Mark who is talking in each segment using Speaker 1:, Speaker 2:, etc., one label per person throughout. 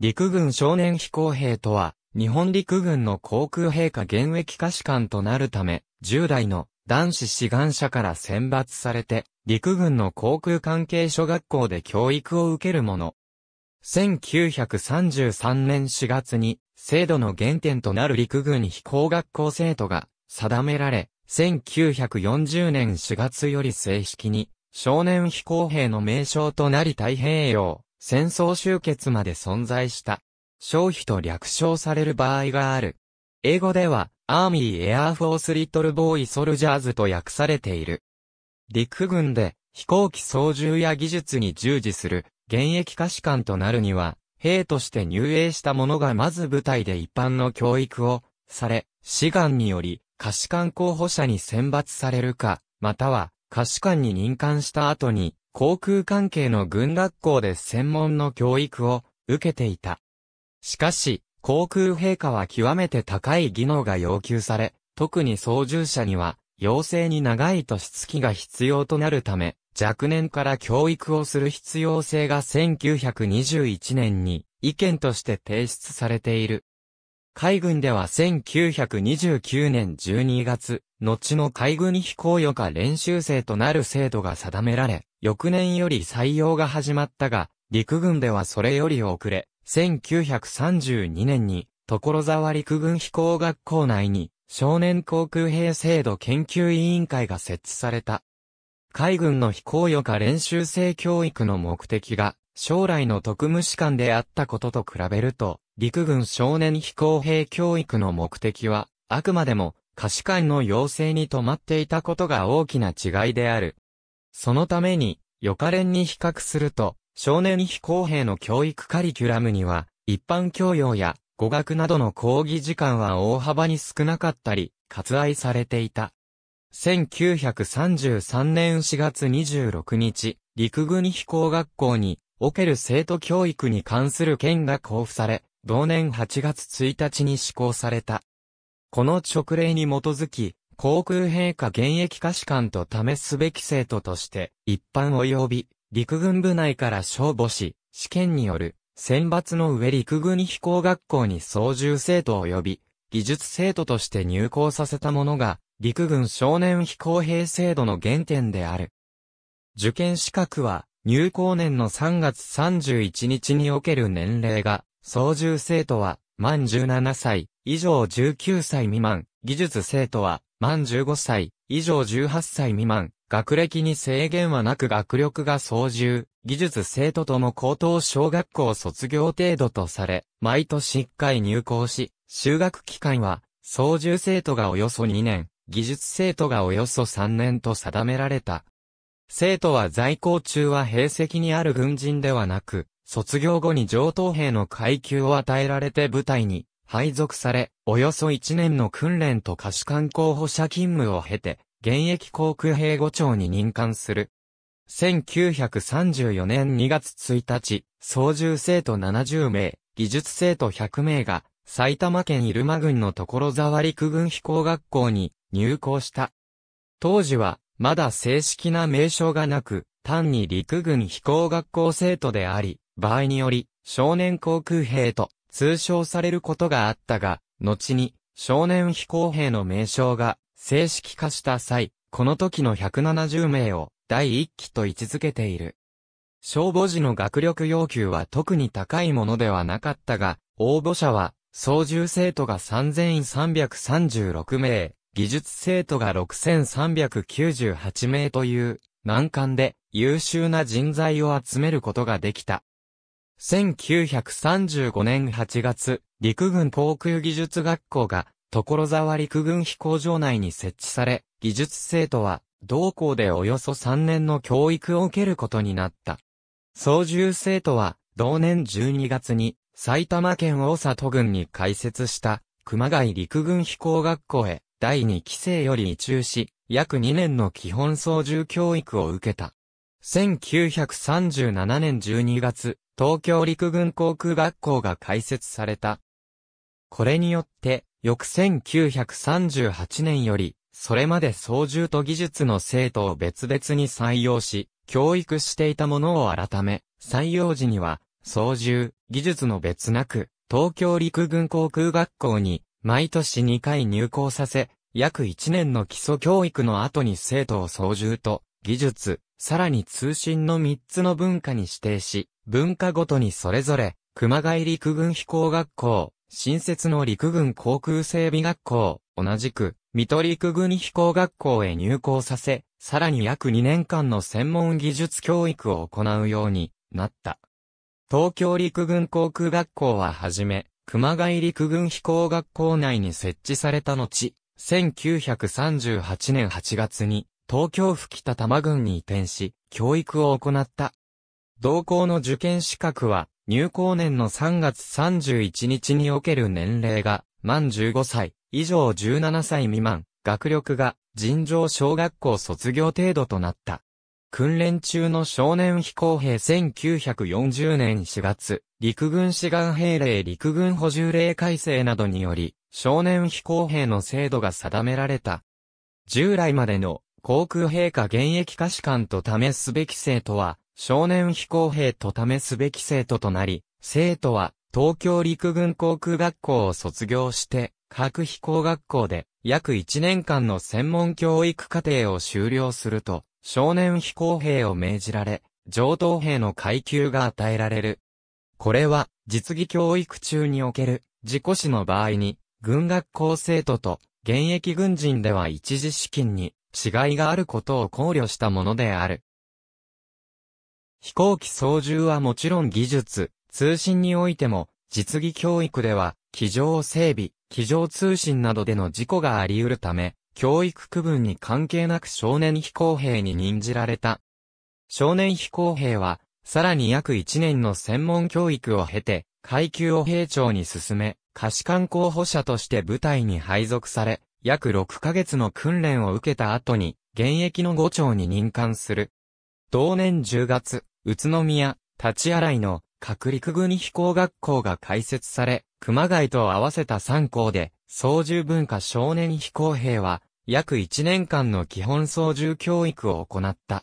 Speaker 1: 陸軍少年飛行兵とは、日本陸軍の航空兵科現役下士官となるため、10代の男子志願者から選抜されて、陸軍の航空関係諸学校で教育を受けるもの。1933年4月に、制度の原点となる陸軍飛行学校制度が定められ、1940年4月より正式に、少年飛行兵の名称となり太平洋、戦争終結まで存在した。消費と略称される場合がある。英語では、アーミー・エアーフォース・リトル・ボーイ・ソルジャーズと訳されている。陸軍で飛行機操縦や技術に従事する現役可視官となるには、兵として入営した者がまず部隊で一般の教育をされ、志願により可視官候補者に選抜されるか、または可視官に任官した後に航空関係の軍学校で専門の教育を受けていた。しかし、航空陛下は極めて高い技能が要求され、特に操縦者には、養成に長い年月が必要となるため、若年から教育をする必要性が1921年に意見として提出されている。海軍では1929年12月、後の海軍飛行予科練習生となる制度が定められ、翌年より採用が始まったが、陸軍ではそれより遅れ、1932年に、所沢陸軍飛行学校内に、少年航空兵制度研究委員会が設置された。海軍の飛行予科練習生教育の目的が、将来の特務士官であったことと比べると、陸軍少年飛行兵教育の目的は、あくまでも、可視官の要請に止まっていたことが大きな違いである。そのために、予科連に比較すると、少年飛行兵の教育カリキュラムには、一般教養や語学などの講義時間は大幅に少なかったり、割愛されていた。1933年4月26日、陸軍飛行学校における生徒教育に関する件が交付され、同年8月1日に施行された。この勅令に基づき、航空陛下現役可士官と試すべき生徒として、一般及び陸軍部内から消防し、試験による選抜の上陸軍飛行学校に操縦生徒及び技術生徒として入校させたものが陸軍少年飛行兵制度の原点である。受験資格は入校年の3月31日における年齢が、操縦生徒は、満17歳、以上19歳未満、技術生徒は、満15歳、以上18歳未満、学歴に制限はなく学力が操縦、技術生徒とも高等小学校卒業程度とされ、毎年1回入校し、修学期間は、操縦生徒がおよそ2年、技術生徒がおよそ3年と定められた。生徒は在校中は兵籍にある軍人ではなく、卒業後に上等兵の階級を与えられて部隊に配属され、およそ1年の訓練と可視官候補者勤務を経て、現役航空兵五長に任官する。1934年2月1日、操縦生徒70名、技術生徒100名が、埼玉県入間郡の所沢陸軍飛行学校に入校した。当時は、まだ正式な名称がなく、単に陸軍飛行学校生徒であり、場合により、少年航空兵と通称されることがあったが、後に少年飛行兵の名称が正式化した際、この時の170名を第1期と位置づけている。消防時の学力要求は特に高いものではなかったが、応募者は、操縦生徒が3336名、技術生徒が6398名という難関で優秀な人材を集めることができた。1935年8月、陸軍航空技術学校が所沢陸軍飛行場内に設置され、技術生徒は同校でおよそ3年の教育を受けることになった。操縦生徒は同年12月に埼玉県大里郡に開設した熊谷陸軍飛行学校へ第2期生より移中し、約2年の基本操縦教育を受けた。1937年12月、東京陸軍航空学校が開設された。これによって、翌1938年より、それまで操縦と技術の生徒を別々に採用し、教育していたものを改め、採用時には、操縦、技術の別なく、東京陸軍航空学校に、毎年2回入校させ、約1年の基礎教育の後に生徒を操縦と、技術、さらに通信の3つの文化に指定し、文化ごとにそれぞれ、熊谷陸軍飛行学校、新設の陸軍航空整備学校、同じく、水戸陸軍飛行学校へ入校させ、さらに約2年間の専門技術教育を行うようになった。東京陸軍航空学校ははじめ、熊谷陸軍飛行学校内に設置された後、1938年8月に東京府北多摩郡に移転し、教育を行った。同校の受験資格は、入校年の3月31日における年齢が、満15歳、以上17歳未満、学力が、尋常小学校卒業程度となった。訓練中の少年飛行兵1940年4月、陸軍志願兵令陸軍補充令改正などにより、少年飛行兵の制度が定められた。従来までの航空兵か現役可視官と試すべき生徒は、少年飛行兵と試すべき生徒となり、生徒は東京陸軍航空学校を卒業して、各飛行学校で約1年間の専門教育課程を修了すると、少年飛行兵を命じられ、上等兵の階級が与えられる。これは、実技教育中における、事故死の場合に、軍学校生徒と現役軍人では一時資金に違いがあることを考慮したものである。飛行機操縦はもちろん技術、通信においても、実技教育では、機上整備、機上通信などでの事故があり得るため、教育区分に関係なく少年飛行兵に任じられた。少年飛行兵は、さらに約1年の専門教育を経て、階級を兵長に進め、可視官候補者として部隊に配属され、約6ヶ月の訓練を受けた後に、現役の伍長に任官する。同年10月、宇都宮、立ち洗いの、各陸軍飛行学校が開設され、熊谷と合わせた3校で、操縦文化少年飛行兵は、約1年間の基本操縦教育を行った。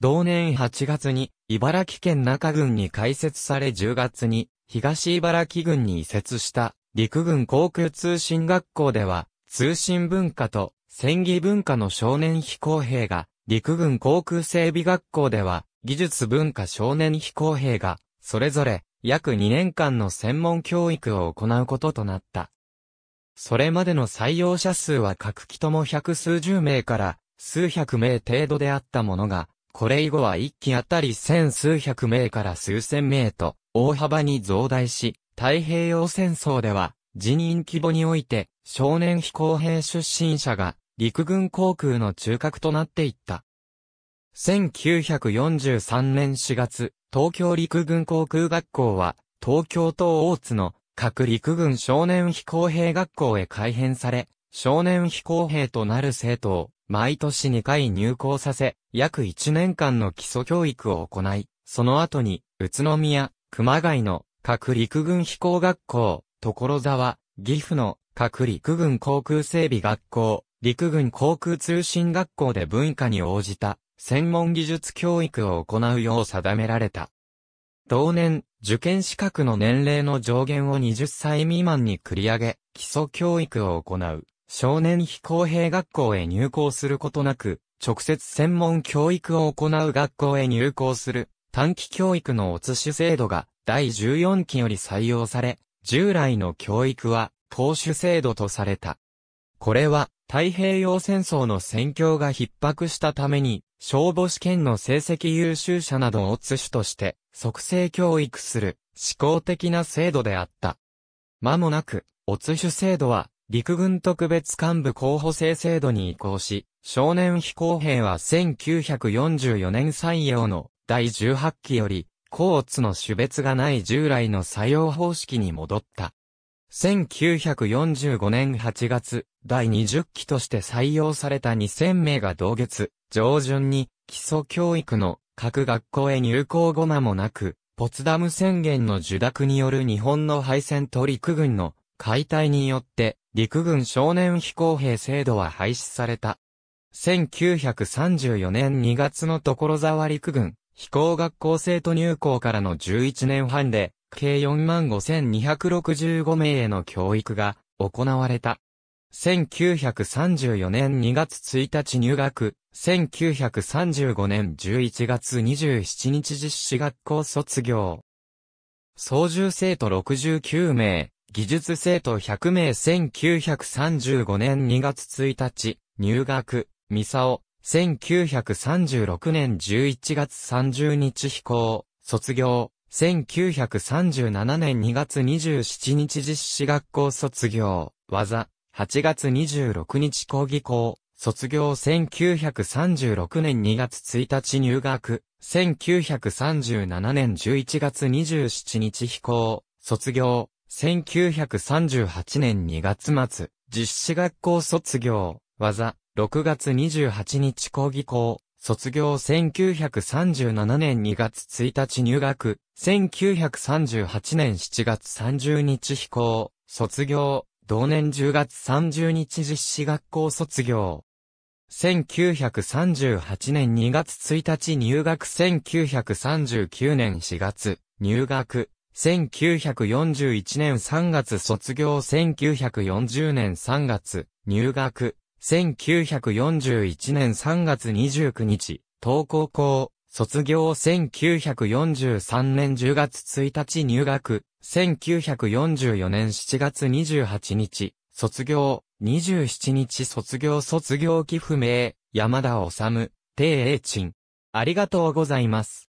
Speaker 1: 同年8月に、茨城県中郡に開設され10月に、東茨城郡に移設した陸軍航空通信学校では、通信文化と戦技文化の少年飛行兵が、陸軍航空整備学校では、技術文化少年飛行兵が、それぞれ約2年間の専門教育を行うこととなった。それまでの採用者数は各機とも百数十名から数百名程度であったものが、これ以後は一機あたり千数百名から数千名と、大幅に増大し、太平洋戦争では、人員規模において、少年飛行兵出身者が、陸軍航空の中核となっていった。1943年4月、東京陸軍航空学校は、東京と大津の各陸軍少年飛行兵学校へ改編され、少年飛行兵となる生徒を毎年2回入校させ、約1年間の基礎教育を行い、その後に、宇都宮、熊谷の各陸軍飛行学校、所沢、岐阜の各陸軍航空整備学校、陸軍航空通信学校で文化に応じた専門技術教育を行うよう定められた。同年、受験資格の年齢の上限を20歳未満に繰り上げ、基礎教育を行う。少年非公平学校へ入校することなく、直接専門教育を行う学校へ入校する短期教育のおつし制度が第14期より採用され、従来の教育は投手制度とされた。これは太平洋戦争の戦況が逼迫したために、消防試験の成績優秀者などをつ主として即成教育する思考的な制度であった。間もなく、おつ主制度は陸軍特別幹部候補生制度に移行し、少年飛行兵は1944年採用の第18期より、交通の種別がない従来の採用方式に戻った。1945年8月、第20期として採用された2000名が同月、上旬に、基礎教育の各学校へ入校後間もなく、ポツダム宣言の受諾による日本の敗戦と陸軍の解体によって、陸軍少年飛行兵制度は廃止された。1934年2月の所沢陸軍、飛行学校生徒入校からの11年半で、計45,265名への教育が行われた。1934年2月1日入学、1935年11月27日実施学校卒業。操縦生徒69名、技術生徒100名1935年2月1日、入学、ミサオ、1936年11月30日飛行、卒業、1937年2月27日実施学校卒業、技、8月26日講義校、卒業1936年2月1日入学、1937年11月27日飛行、卒業、1938年2月末、実施学校卒業、技、6月28日講義校、卒業1937年2月1日入学、1938年7月30日飛行、卒業、同年10月30日実施学校卒業。1938年2月1日入学1939年4月、入学、1941年3月卒業1940年3月入学1941年3月29日登校校卒業1943年10月1日入学1944年7月28日卒業27日卒業卒業期不明山田治定英鎮ありがとうございます。